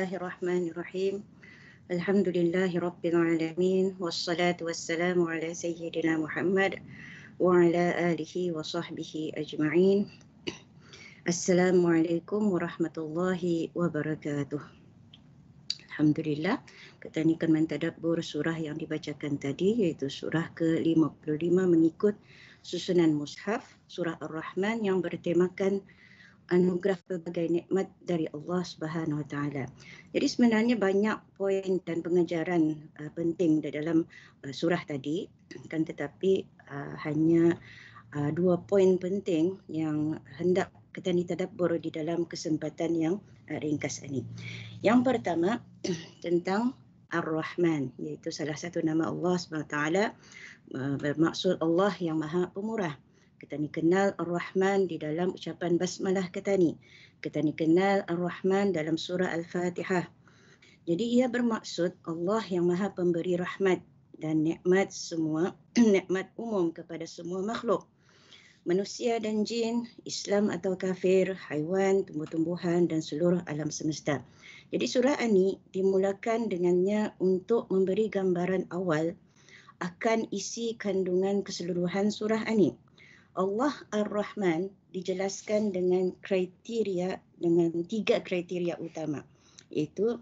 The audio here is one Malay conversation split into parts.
Bismillahirrahmanirrahim. Alhamdulillahi Rabbil Alamin. Wassalatu wassalamu ala Sayyidina Muhammad wa ala alihi wa sahbihi ajma'in. Assalamualaikum warahmatullahi wabarakatuh. Alhamdulillah, kita ini akan mentadabur surah yang dibacakan tadi yaitu surah ke-55 mengikut susunan mushaf, surah Ar-Rahman yang bertemakan anugerah pelbagai nikmat dari Allah Subhanahu Wa Taala. Jadi sebenarnya banyak poin dan pengajaran uh, penting di dalam uh, surah tadi kan tetapi uh, hanya uh, dua poin penting yang hendak kita ni tadabbur di dalam kesempatan yang uh, ringkas ini. Yang pertama tentang Ar-Rahman iaitu salah satu nama Allah Subhanahu Wa Taala uh, bermaksud Allah yang Maha Pemurah. Kita ni kenal Ar-Rahman di dalam ucapan basmalah kita ni. Kita ni kenal Ar-Rahman dalam surah Al-Fatihah. Jadi ia bermaksud Allah yang maha pemberi rahmat dan nikmat semua, nikmat umum kepada semua makhluk. Manusia dan jin, Islam atau kafir, haiwan, tumbuh-tumbuhan dan seluruh alam semesta. Jadi surah ini dimulakan dengannya untuk memberi gambaran awal akan isi kandungan keseluruhan surah ini. Allah Ar-Rahman dijelaskan dengan kriteria dengan tiga kriteria utama iaitu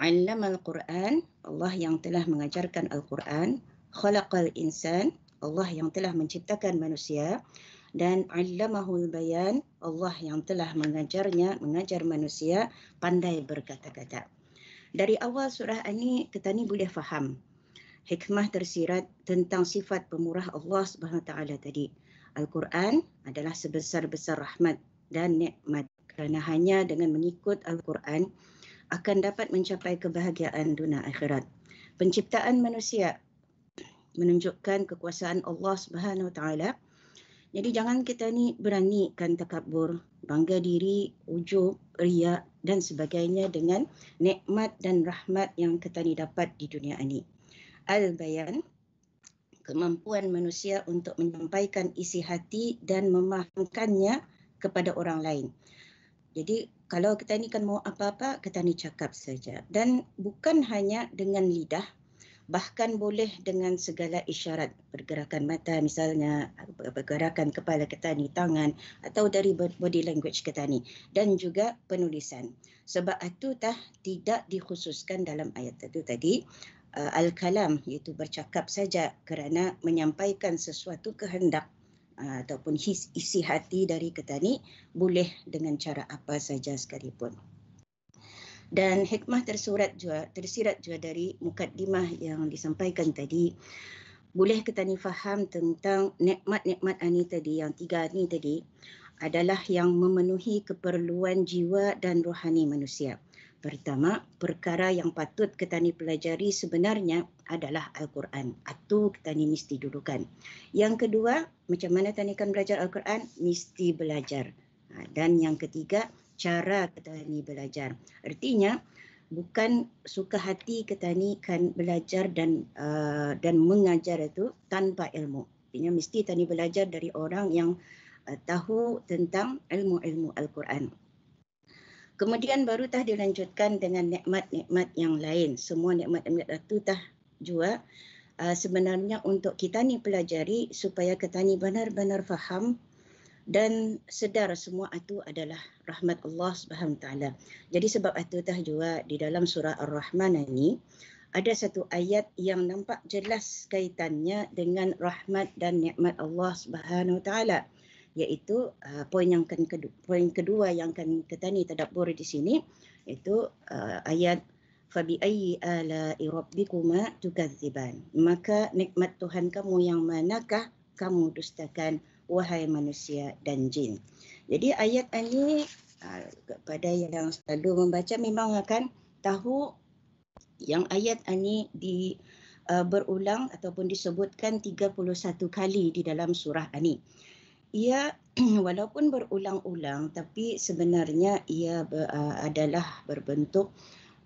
Allah Al-Quran Allah yang telah mengajarkan Al-Quran khalaqal insan Allah yang telah menciptakan manusia dan allamahul bayan Allah yang telah mengajarnya mengajar manusia pandai berkata-kata dari awal surah ini kita ni boleh faham hikmah tersirat tentang sifat pemurah Allah Subhanahu Taala tadi. Al-Quran adalah sebesar-besar rahmat dan nikmat kerana hanya dengan mengikut Al-Quran akan dapat mencapai kebahagiaan dunia akhirat. Penciptaan manusia menunjukkan kekuasaan Allah Subhanahu Wa Taala. Jadi jangan kita ni berani kan takabur, bangga diri, ujub, riak dan sebagainya dengan nikmat dan rahmat yang kita ni dapat di dunia ini al-bayan kemampuan manusia untuk menyampaikan isi hati dan memahamkannya kepada orang lain. Jadi kalau kita ni kan mau apa-apa, kita ni cakap saja. Dan bukan hanya dengan lidah, bahkan boleh dengan segala isyarat. Pergerakan mata misalnya, pergerakan kepala kita ni, tangan atau dari body language kita ni. Dan juga penulisan. Sebab itu tah tidak dikhususkan dalam ayat itu tadi uh, al-kalam iaitu bercakap saja kerana menyampaikan sesuatu kehendak uh, ataupun his, isi hati dari ketani boleh dengan cara apa saja sekalipun. Dan hikmah tersurat juga tersirat juga dari mukaddimah yang disampaikan tadi boleh ketani faham tentang nikmat-nikmat ani tadi yang tiga ni tadi adalah yang memenuhi keperluan jiwa dan rohani manusia. Pertama, perkara yang patut ketani pelajari sebenarnya adalah Al-Quran. Atau ketani mesti dudukan. Yang kedua, macam mana ketani akan belajar Al-Quran? Mesti belajar. Ha, dan yang ketiga, cara ketani belajar. Artinya, bukan suka hati ketani kan belajar dan uh, dan mengajar itu tanpa ilmu. Artinya, mesti ketani belajar dari orang yang uh, tahu tentang ilmu-ilmu Al-Quran. Kemudian baru tah dilanjutkan dengan nikmat-nikmat yang lain. Semua nikmat-nikmat itu tah jua uh, ah, sebenarnya untuk kita ni pelajari supaya kita ni benar-benar faham dan sedar semua itu adalah rahmat Allah Subhanahu taala. Jadi sebab itu tah jua di dalam surah Ar-Rahman ini ada satu ayat yang nampak jelas kaitannya dengan rahmat dan nikmat Allah Subhanahu taala iaitu uh, poin yang kan kedua poin kedua yang kan kita ni tadabbur di sini iaitu uh, ayat fabi ayyi ala rabbikuma tukadziban maka nikmat Tuhan kamu yang manakah kamu dustakan wahai manusia dan jin jadi ayat ini uh, kepada yang selalu membaca memang akan tahu yang ayat ini di uh, berulang ataupun disebutkan 31 kali di dalam surah ini ia walaupun berulang-ulang tapi sebenarnya ia ber, uh, adalah berbentuk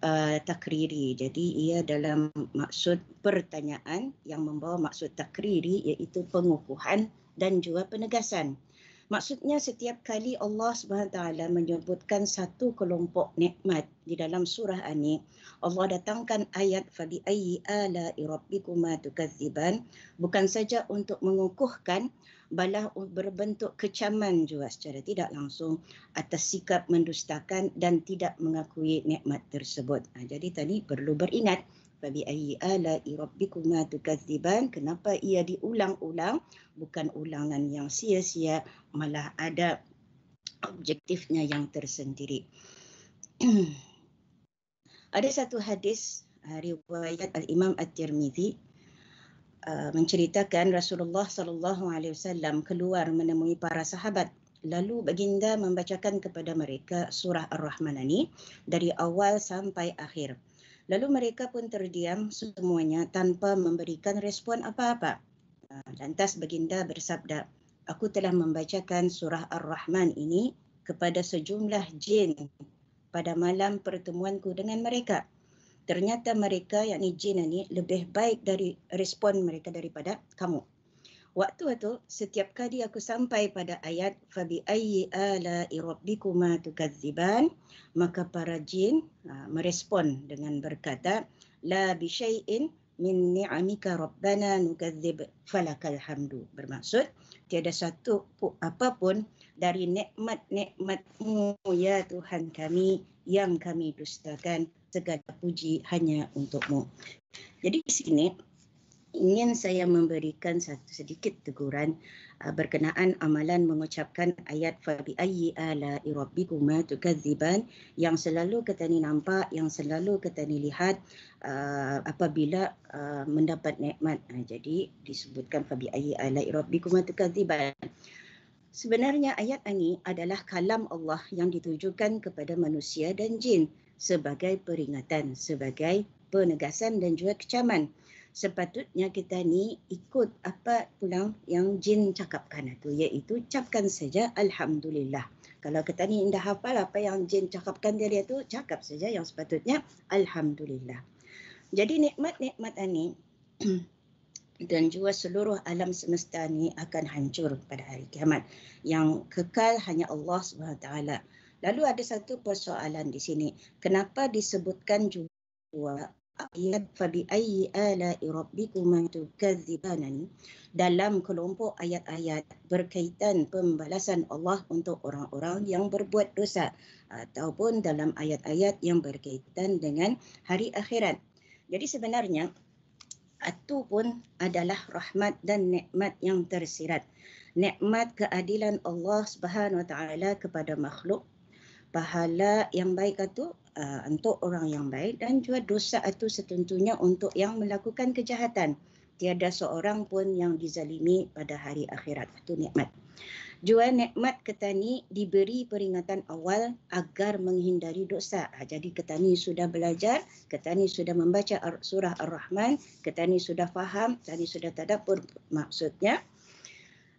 uh, takriri jadi ia dalam maksud pertanyaan yang membawa maksud takriri iaitu pengukuhan dan juga penegasan maksudnya setiap kali Allah SWT menyebutkan satu kelompok nikmat di dalam surah ini Allah datangkan ayat fabi ayyi ala rabbikuma tukadziban bukan saja untuk mengukuhkan balah berbentuk kecaman juga secara tidak langsung atas sikap mendustakan dan tidak mengakui nikmat tersebut. Ha, jadi tadi perlu beringat Fabi ayyi ala rabbikuma tukadziban kenapa ia diulang-ulang bukan ulangan yang sia-sia malah ada objektifnya yang tersendiri. ada satu hadis ha, riwayat al-Imam at-Tirmizi Uh, menceritakan Rasulullah sallallahu alaihi wasallam keluar menemui para sahabat lalu baginda membacakan kepada mereka surah ar-rahman ini dari awal sampai akhir lalu mereka pun terdiam semuanya tanpa memberikan respon apa-apa uh, lantas baginda bersabda aku telah membacakan surah ar-rahman ini kepada sejumlah jin pada malam pertemuanku dengan mereka ternyata mereka yang ni jin ni lebih baik dari respon mereka daripada kamu. Waktu itu setiap kali aku sampai pada ayat fabi ayyi ala rabbikuma tukadziban maka para jin uh, merespon dengan berkata la bi Shayin min ni'amika rabbana nukadzib falakal hamdu bermaksud tiada satu apa pun dari nikmat nikmat ya Tuhan kami yang kami dustakan segala puji hanya untukmu. Jadi di sini ingin saya memberikan satu sedikit teguran uh, berkenaan amalan mengucapkan ayat fabi ayyi ala rabbikuma tukadziban yang selalu kita ni nampak yang selalu kita ni lihat uh, apabila uh, mendapat nikmat uh, jadi disebutkan fabi ayyi ala rabbikuma tukadziban sebenarnya ayat ini adalah kalam Allah yang ditujukan kepada manusia dan jin sebagai peringatan, sebagai penegasan dan juga kecaman. Sepatutnya kita ni ikut apa pula yang jin cakapkan itu iaitu ucapkan saja Alhamdulillah. Kalau kita ni indah hafal apa yang jin cakapkan dia itu cakap saja yang sepatutnya Alhamdulillah. Jadi nikmat-nikmat ini dan juga seluruh alam semesta ini akan hancur pada hari kiamat. Yang kekal hanya Allah Subhanahu Taala. Lalu ada satu persoalan di sini. Kenapa disebutkan juga ayat fabi ayyi ala rabbikuma tukadziban dalam kelompok ayat-ayat berkaitan pembalasan Allah untuk orang-orang yang berbuat dosa ataupun dalam ayat-ayat yang berkaitan dengan hari akhirat. Jadi sebenarnya itu pun adalah rahmat dan nikmat yang tersirat. Nikmat keadilan Allah Subhanahu Wa Taala kepada makhluk pahala yang baik itu uh, untuk orang yang baik dan juga dosa itu setentunya untuk yang melakukan kejahatan. Tiada seorang pun yang dizalimi pada hari akhirat. Itu nikmat. Jua nikmat ketani diberi peringatan awal agar menghindari dosa. Ha, jadi ketani sudah belajar, ketani sudah membaca surah Ar-Rahman, ketani sudah faham, ketani sudah tadabbur maksudnya.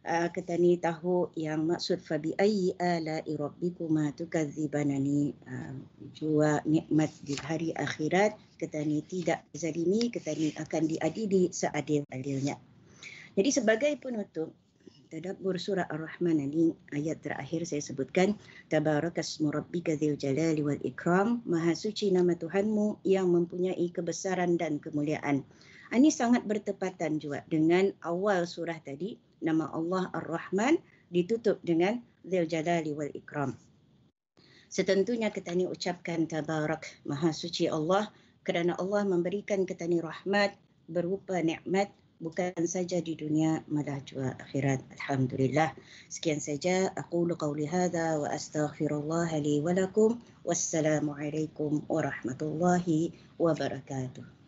Ah, ketani tahu yang maksud fabi ayi ala irabbikuma tukadzibanani ah, jua nikmat di hari akhirat ketani tidak zalimi ketani akan diadili seadil-adilnya jadi sebagai penutup tadabbur surah ar-rahman ini ayat terakhir saya sebutkan tabarakasmu rabbika dzil jalali wal ikram maha suci nama tuhanmu yang mempunyai kebesaran dan kemuliaan ini sangat bertepatan juga dengan awal surah tadi nama Allah Ar-Rahman ditutup dengan Dzil Jalali wal Ikram. Setentunya kita ni ucapkan tabarak maha suci Allah kerana Allah memberikan kita ni rahmat berupa nikmat bukan saja di dunia malah juga akhirat alhamdulillah sekian saja aku qauli hadza wa astaghfirullah li wa lakum wassalamu warahmatullahi wabarakatuh